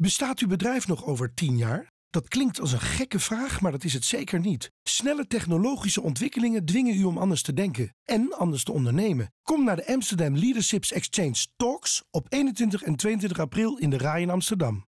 Bestaat uw bedrijf nog over 10 jaar? Dat klinkt als een gekke vraag, maar dat is het zeker niet. Snelle technologische ontwikkelingen dwingen u om anders te denken en anders te ondernemen. Kom naar de Amsterdam Leaderships Exchange Talks op 21 en 22 april in de Rai in Amsterdam.